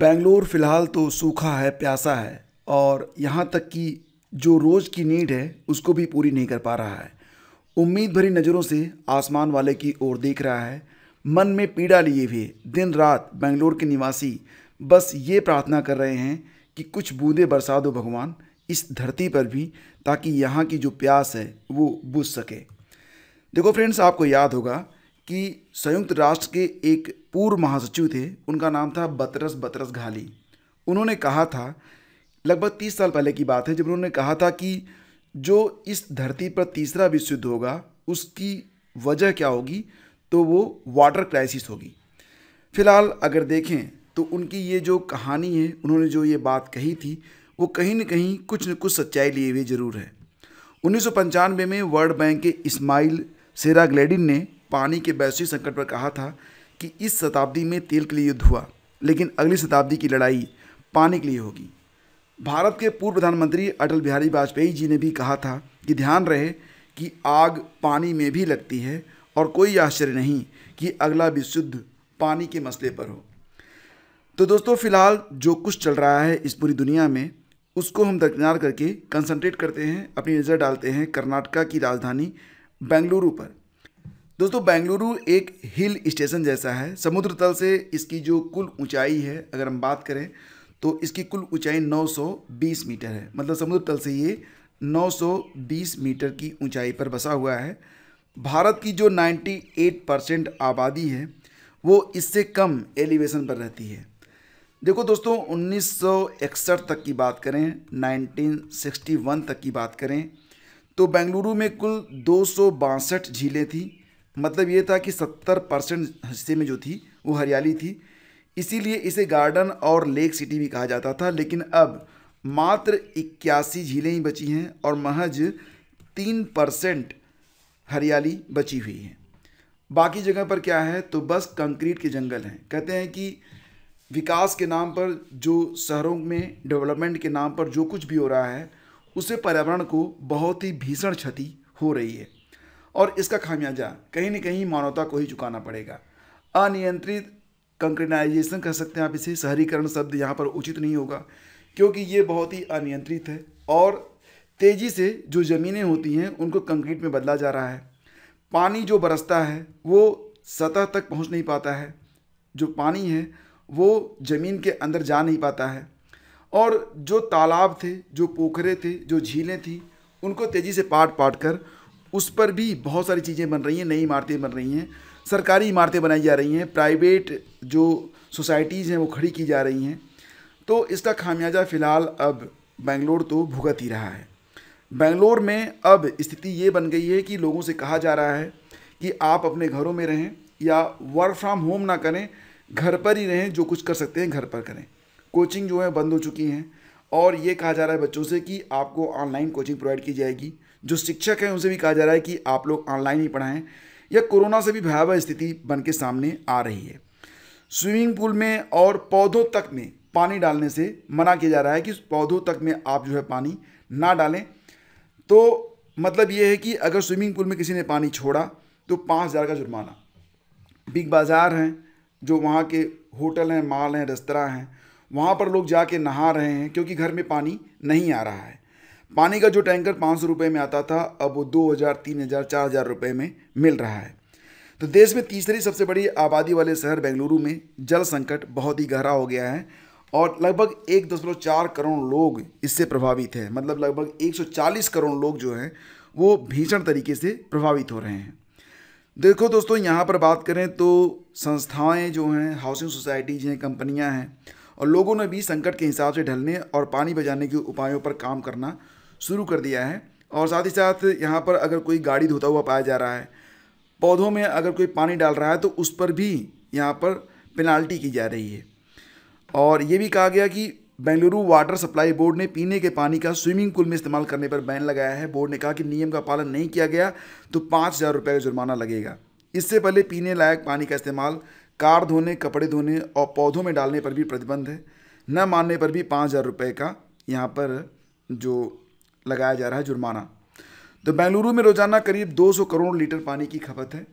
बेंगलोर फ़िलहाल तो सूखा है प्यासा है और यहाँ तक कि जो रोज़ की नीड है उसको भी पूरी नहीं कर पा रहा है उम्मीद भरी नज़रों से आसमान वाले की ओर देख रहा है मन में पीड़ा लिए हुए दिन रात बेंगलोर के निवासी बस ये प्रार्थना कर रहे हैं कि कुछ बूंदे बरसा दो भगवान इस धरती पर भी ताकि यहाँ की जो प्यास है वो बुझ सके देखो फ्रेंड्स आपको याद होगा कि संयुक्त राष्ट्र के एक पूर्व महासचिव थे उनका नाम था बतरस बतरस घाली उन्होंने कहा था लगभग तीस साल पहले की बात है जब उन्होंने कहा था कि जो इस धरती पर तीसरा विश्व युद्ध होगा उसकी वजह क्या होगी तो वो वाटर क्राइसिस होगी फिलहाल अगर देखें तो उनकी ये जो कहानी है उन्होंने जो ये बात कही थी वो कहीं न कहीं कुछ न कुछ सच्चाई लिए हुए ज़रूर है उन्नीस में वर्ल्ड बैंक के इस्माइल सेरा ग्लेडिन ने पानी के वैश्विक संकट पर कहा था कि इस शताब्दी में तेल के लिए युद्ध हुआ लेकिन अगली शताब्दी की लड़ाई पानी के लिए होगी भारत के पूर्व प्रधानमंत्री अटल बिहारी वाजपेयी जी ने भी कहा था कि ध्यान रहे कि आग पानी में भी लगती है और कोई आश्चर्य नहीं कि अगला विश्व युद्ध पानी के मसले पर हो तो दोस्तों फिलहाल जो कुछ चल रहा है इस पूरी दुनिया में उसको हम दरकिनार करके कंसंट्रेट करते हैं अपनी नज़र डालते हैं कर्नाटका की राजधानी बेंगलुरु पर दोस्तों बेंगलुरु एक हिल स्टेशन जैसा है समुद्र तल से इसकी जो कुल ऊंचाई है अगर हम बात करें तो इसकी कुल ऊंचाई 920 मीटर है मतलब समुद्र तल से ये 920 मीटर की ऊंचाई पर बसा हुआ है भारत की जो 98 परसेंट आबादी है वो इससे कम एलिवेशन पर रहती है देखो दोस्तों उन्नीस तक की बात करें 1961 तक की बात करें तो बेंगलुरु में कुल दो झीलें थीं मतलब ये था कि सत्तर परसेंट हिस्से में जो थी वो हरियाली थी इसीलिए इसे गार्डन और लेक सिटी भी कहा जाता था लेकिन अब मात्र इक्यासी झीलें ही बची हैं और महज तीन परसेंट हरियाली बची हुई है बाकी जगह पर क्या है तो बस कंक्रीट के जंगल हैं कहते हैं कि विकास के नाम पर जो शहरों में डेवलपमेंट के नाम पर जो कुछ भी हो रहा है उससे पर्यावरण को बहुत ही भीषण क्षति हो रही है और इसका खामियाजा कहीं ना कहीं मानवता को ही चुकाना पड़ेगा अनियंत्रित कंक्रीटाइजेशन कह सकते हैं आप इसे शहरीकरण शब्द यहाँ पर उचित नहीं होगा क्योंकि ये बहुत ही अनियंत्रित है और तेज़ी से जो ज़मीनें होती हैं उनको कंक्रीट में बदला जा रहा है पानी जो बरसता है वो सतह तक पहुंच नहीं पाता है जो पानी है वो ज़मीन के अंदर जा नहीं पाता है और जो तालाब थे जो पोखरे थे जो झीलें थी उनको तेज़ी से पाट पाट कर उस पर भी बहुत सारी चीज़ें बन रही हैं नई इमारतें बन रही हैं सरकारी इमारतें बनाई जा रही हैं प्राइवेट जो सोसाइटीज़ हैं वो खड़ी की जा रही हैं तो इसका खामियाजा फ़िलहाल अब बेंगलोर तो भुगत ही रहा है बेंगलोर में अब स्थिति ये बन गई है कि लोगों से कहा जा रहा है कि आप अपने घरों में रहें या वर्क फ्रॉम होम ना करें घर पर ही रहें जो कुछ कर सकते हैं घर पर करें कोचिंग जो है बंद हो चुकी हैं और ये कहा जा रहा है बच्चों से कि आपको ऑनलाइन कोचिंग प्रोवाइड की जाएगी जो शिक्षक हैं उनसे भी कहा जा रहा है कि आप लोग ऑनलाइन ही पढ़ाएँ यह कोरोना से भी भयावह स्थिति बन के सामने आ रही है स्विमिंग पूल में और पौधों तक में पानी डालने से मना किया जा रहा है कि पौधों तक में आप जो है पानी ना डालें तो मतलब ये है कि अगर स्विमिंग पूल में किसी ने पानी छोड़ा तो पाँच हज़ार का जुर्माना बिग बाज़ार हैं जो वहाँ के होटल हैं मॉल हैं रेस्तरा हैं वहाँ पर लोग जाके नहा रहे हैं क्योंकि घर में पानी नहीं आ रहा है पानी का जो टैंकर पाँच सौ रुपये में आता था अब वो दो हज़ार तीन हज़ार चार हज़ार रुपये में मिल रहा है तो देश में तीसरी सबसे बड़ी आबादी वाले शहर बेंगलुरु में जल संकट बहुत ही गहरा हो गया है और लगभग एक दशमलव चार करोड़ लोग इससे प्रभावित हैं मतलब लगभग एक सौ चालीस करोड़ लोग जो हैं वो भीषण तरीके से प्रभावित हो रहे हैं देखो दोस्तों यहाँ पर बात करें तो संस्थाएं जो हैं हाउसिंग सोसाइटीज़ हैं कंपनियाँ हैं और लोगों ने भी संकट के हिसाब से ढलने और पानी बचाने के उपायों पर काम करना शुरू कर दिया है और साथ ही साथ यहाँ पर अगर कोई गाड़ी धोता हुआ पाया जा रहा है पौधों में अगर कोई पानी डाल रहा है तो उस पर भी यहाँ पर पेनाल्टी की जा रही है और ये भी कहा गया कि बेंगलुरु वाटर सप्लाई बोर्ड ने पीने के पानी का स्विमिंग पूल में इस्तेमाल करने पर बैन लगाया है बोर्ड ने कहा कि नियम का पालन नहीं किया गया तो पाँच हज़ार रुपये का जुर्माना लगेगा इससे पहले पीने लायक पानी का इस्तेमाल कार धोने कपड़े धोने और पौधों में डालने पर भी प्रतिबंध है न मानने पर भी पाँच हज़ार रुपये का यहाँ पर जो लगाया जा रहा है जुर्माना तो बेंगलुरु में रोज़ाना करीब 200 करोड़ लीटर पानी की खपत है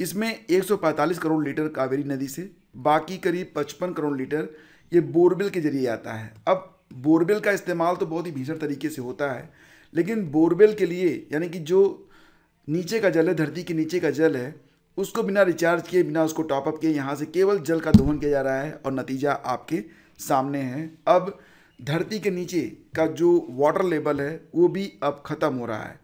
इसमें 145 करोड़ लीटर कावेरी नदी से बाकी करीब 55 करोड़ लीटर ये बोरबिल के जरिए आता है अब बोरबिल का इस्तेमाल तो बहुत ही भीषण तरीके से होता है लेकिन बोरबिल के लिए यानी कि जो नीचे का जल है धरती के नीचे का जल है उसको बिना रिचार्ज किए बिना उसको टॉपअप किए यहाँ से केवल जल का दोहन किया जा रहा है और नतीजा आपके सामने है अब धरती के नीचे का जो वाटर लेवल है वो भी अब ख़त्म हो रहा है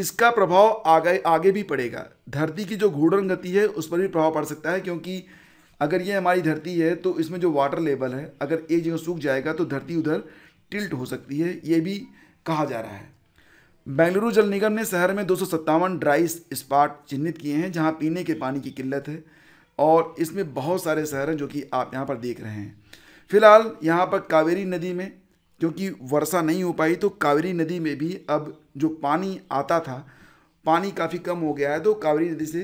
इसका प्रभाव आगे आगे भी पड़ेगा धरती की जो घूर्णन गति है उस पर भी प्रभाव पड़ सकता है क्योंकि अगर ये हमारी धरती है तो इसमें जो वाटर लेवल है अगर एक जगह सूख जाएगा तो धरती उधर टिल्ट हो सकती है ये भी कहा जा रहा है बेंगलुरु जल निगम ने शहर में दो ड्राई स्पॉट चिन्हित किए हैं जहाँ पीने के पानी की किल्लत है और इसमें बहुत सारे शहर हैं जो कि आप यहाँ पर देख रहे हैं फिलहाल यहाँ पर कावेरी नदी में क्योंकि वर्षा नहीं हो पाई तो कावेरी नदी में भी अब जो पानी आता था पानी काफ़ी कम हो गया है तो कावेरी नदी से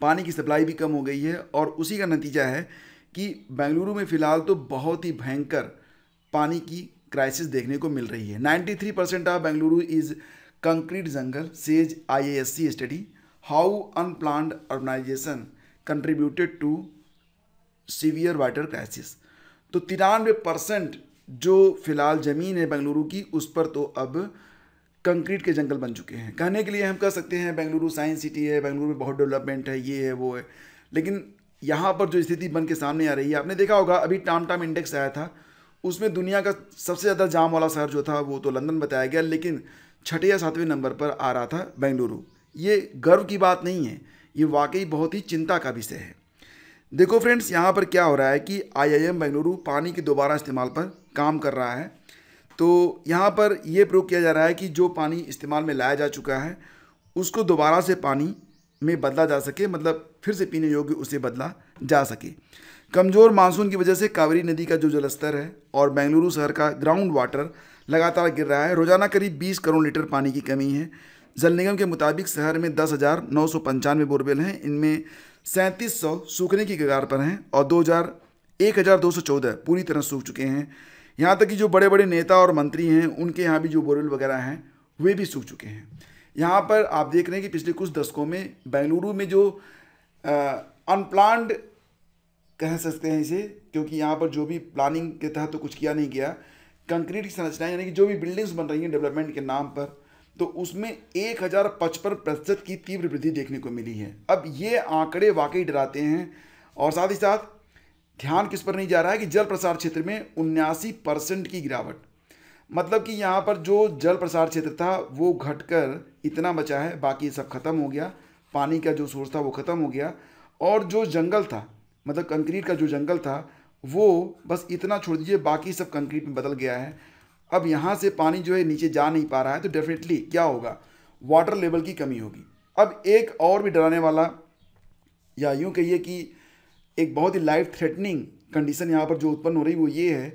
पानी की सप्लाई भी कम हो गई है और उसी का नतीजा है कि बेंगलुरु में फ़िलहाल तो बहुत ही भयंकर पानी की क्राइसिस देखने को मिल रही है 93 percent of Bengaluru is concrete jungle says IASC study how unplanned urbanisation contributed to severe water crisis तो तिरानवे परसेंट जो फिलहाल ज़मीन है बेंगलुरु की उस पर तो अब कंक्रीट के जंगल बन चुके हैं कहने के लिए हम कह सकते हैं बेंगलुरु साइंस सिटी है बेंगलुरु में बहुत डेवलपमेंट है ये है वो है लेकिन यहाँ पर जो स्थिति बन के सामने आ रही है आपने देखा होगा अभी टाम टाम इंडेक्स आया था उसमें दुनिया का सबसे ज़्यादा जाम वाला शहर जो था वो तो लंदन बताया गया लेकिन छठे या सातवें नंबर पर आ रहा था बेंगलुरु ये गर्व की बात नहीं है ये वाकई बहुत ही चिंता का विषय है देखो फ्रेंड्स यहाँ पर क्या हो रहा है कि आईआईएम बेंगलुरु पानी के दोबारा इस्तेमाल पर काम कर रहा है तो यहाँ पर यह प्रयोग किया जा रहा है कि जो पानी इस्तेमाल में लाया जा चुका है उसको दोबारा से पानी में बदला जा सके मतलब फिर से पीने योग्य उसे बदला जा सके कमज़ोर मानसून की वजह से कावेरी नदी का जो जलस्तर है और बेंगलुरु शहर का ग्राउंड वाटर लगातार गिर रहा है रोजाना करीब 20 करोड़ लीटर पानी की कमी है जल निगम के मुताबिक शहर में दस हज़ार नौ सौ पंचानवे बोरवेल हैं इनमें सैंतीस सौ सूखने की कगार पर हैं और दो हज़ार एक हज़ार दो सौ चौदह पूरी तरह सूख चुके हैं यहाँ तक कि जो बड़े बड़े नेता और मंत्री हैं उनके यहाँ भी जो बोरवेल वगैरह हैं वे भी सूख चुके हैं यहाँ पर आप देख रहे हैं कि पिछले कुछ दशकों में बेंगलुरु में जो अनप्लान्ड कह सकते हैं इसे क्योंकि यहाँ पर जो भी प्लानिंग के तहत तो कुछ किया नहीं गया कंक्रीट की संरचनाएं यानी कि जो भी बिल्डिंग्स बन रही हैं डेवलपमेंट के नाम पर तो उसमें एक हज़ार पचपन प्रतिशत की तीव्र वृद्धि देखने को मिली है अब ये आंकड़े वाकई डराते हैं और साथ ही साथ ध्यान किस पर नहीं जा रहा है कि जल प्रसार क्षेत्र में उन्यासी परसेंट की गिरावट मतलब कि यहाँ पर जो जल प्रसार क्षेत्र था वो घटकर इतना बचा है बाकी सब खत्म हो गया पानी का जो सोर्स था वो ख़त्म हो गया और जो जंगल था मतलब कंक्रीट का जो जंगल था वो बस इतना छोड़ दीजिए बाकी सब कंक्रीट में बदल गया है अब यहाँ से पानी जो है नीचे जा नहीं पा रहा है तो डेफिनेटली क्या होगा वाटर लेवल की कमी होगी अब एक और भी डराने वाला या यूँ कहिए कि एक बहुत ही लाइफ थ्रेटनिंग कंडीशन यहाँ पर जो उत्पन्न हो रही वो ये है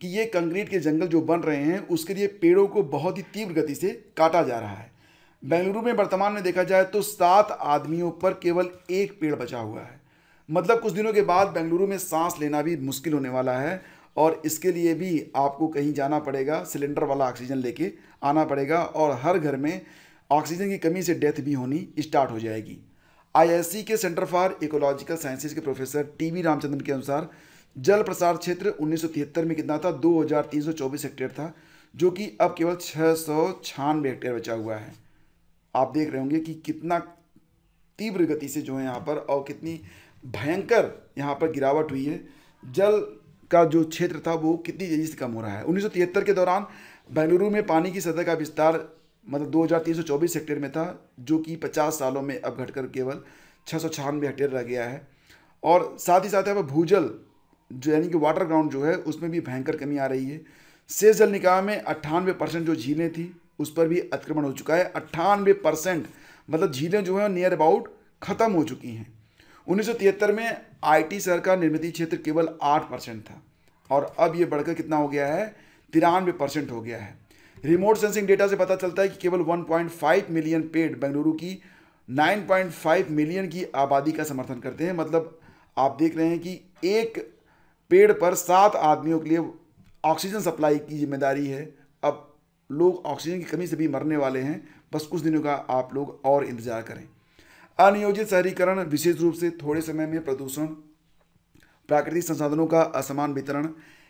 कि ये कंक्रीट के जंगल जो बन रहे हैं उसके लिए पेड़ों को बहुत ही तीव्र गति से काटा जा रहा है बेंगलुरु में वर्तमान में देखा जाए तो सात आदमियों पर केवल एक पेड़ बचा हुआ है मतलब कुछ दिनों के बाद बेंगलुरु में सांस लेना भी मुश्किल होने वाला है और इसके लिए भी आपको कहीं जाना पड़ेगा सिलेंडर वाला ऑक्सीजन लेके आना पड़ेगा और हर घर में ऑक्सीजन की कमी से डेथ भी होनी स्टार्ट हो जाएगी आईएससी के सेंटर फॉर इकोलॉजिकल साइंसेज के प्रोफेसर टीवी रामचंद्रन के अनुसार जल प्रसार क्षेत्र उन्नीस में कितना था दो हेक्टेयर था जो कि अब केवल छः सौ छियानवे हेक्टेयर बचा हुआ है आप देख रहे होंगे कि कितना तीव्र गति से जो है यहाँ पर और कितनी भयंकर यहाँ पर गिरावट हुई है जल का जो क्षेत्र था वो कितनी तेज़ी से कम हो रहा है उन्नीस के दौरान बेंगलुरु में पानी की सतह का विस्तार मतलब 2324 हेक्टेयर में था जो कि 50 सालों में अब घटकर केवल छः सौ हेक्टेयर रह गया है और साथ ही साथ अब भूजल जो यानी कि वाटर ग्राउंड जो है उसमें भी भयंकर कमी आ रही है शेष जल निकाय में अट्ठानवे परसेंट जो झीलें थी उस पर भी अतिक्रमण हो चुका है अट्ठानवे परसेंट मतलब झीलें जो हैं नियर अबाउट ख़त्म हो चुकी हैं 1973 में आईटी शहर का निर्मित क्षेत्र केवल आठ परसेंट था और अब ये बढ़कर कितना हो गया है तिरानवे परसेंट हो गया है रिमोट सेंसिंग डेटा से पता चलता है कि केवल 1.5 मिलियन पेड़ बेंगलुरु की 9.5 मिलियन की आबादी का समर्थन करते हैं मतलब आप देख रहे हैं कि एक पेड़ पर सात आदमियों के लिए ऑक्सीजन सप्लाई की जिम्मेदारी है अब लोग ऑक्सीजन की कमी से भी मरने वाले हैं बस कुछ दिनों का आप लोग और इंतज़ार करें अनियोजित शहरीकरण विशेष रूप से थोड़े समय में प्रदूषण प्राकृतिक संसाधनों का असमान वितरण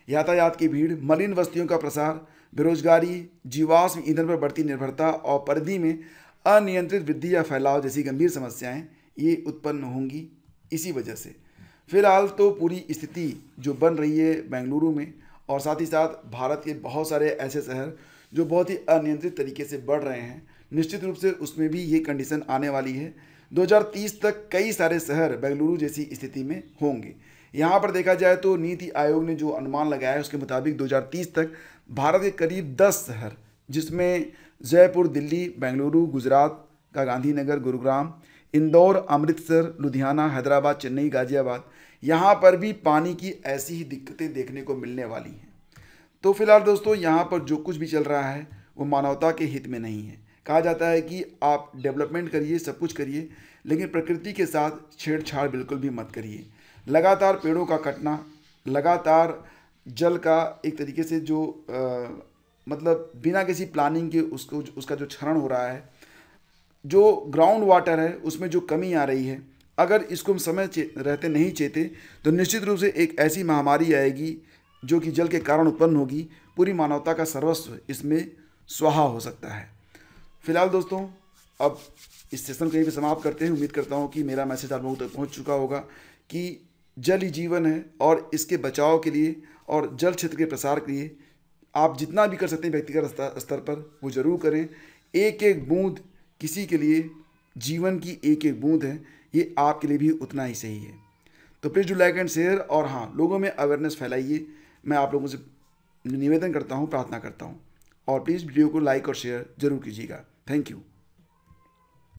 यातायात की भीड़ मलिन वस्तियों का प्रसार बेरोजगारी जीवाश्म ईंधन पर बढ़ती निर्भरता और परिधि में अनियंत्रित वृद्धि या फैलाव जैसी गंभीर समस्याएं ये उत्पन्न होंगी इसी वजह से फिलहाल तो पूरी स्थिति जो बन रही है बेंगलुरु में और साथ ही साथ भारत के बहुत सारे ऐसे शहर जो बहुत ही अनियंत्रित तरीके से बढ़ रहे हैं निश्चित रूप से उसमें भी ये कंडीशन आने वाली है 2030 तक कई सारे शहर बेंगलुरु जैसी स्थिति में होंगे यहाँ पर देखा जाए तो नीति आयोग ने जो अनुमान लगाया है उसके मुताबिक 2030 तक भारत के करीब 10 शहर जिसमें जयपुर दिल्ली बेंगलुरु गुजरात का गांधीनगर गुरुग्राम इंदौर अमृतसर लुधियाना हैदराबाद चेन्नई गाजियाबाद यहाँ पर भी पानी की ऐसी ही दिक्कतें देखने को मिलने वाली हैं तो फिलहाल दोस्तों यहाँ पर जो कुछ भी चल रहा है वो मानवता के हित में नहीं है कहा जाता है कि आप डेवलपमेंट करिए सब कुछ करिए लेकिन प्रकृति के साथ छेड़छाड़ बिल्कुल भी मत करिए लगातार पेड़ों का कटना लगातार जल का एक तरीके से जो आ, मतलब बिना किसी प्लानिंग के उसको उसका जो क्षरण हो रहा है जो ग्राउंड वाटर है उसमें जो कमी आ रही है अगर इसको हम समय रहते नहीं चेते तो निश्चित रूप से एक ऐसी महामारी आएगी जो कि जल के कारण उत्पन्न होगी पूरी मानवता का सर्वस्व इसमें स्वाहा हो सकता है फिलहाल दोस्तों अब इस सेशन को यहीं पर समाप्त करते हैं उम्मीद करता हूँ कि मेरा मैसेज आप लोगों तक पहुँच चुका होगा कि जल ही जीवन है और इसके बचाव के लिए और जल क्षेत्र के प्रसार के लिए आप जितना भी कर सकते हैं व्यक्तिगत स्तर पर वो ज़रूर करें एक एक बूंद किसी के लिए जीवन की एक एक बूंद है ये आपके लिए भी उतना ही सही है तो please do like and share और हाँ लोगों में अवेयरनेस फैलाइए मैं आप लोगों से निवेदन करता हूँ प्रार्थना करता हूँ और प्लीज़ वीडियो को लाइक और शेयर ज़रूर कीजिएगा थैंक यू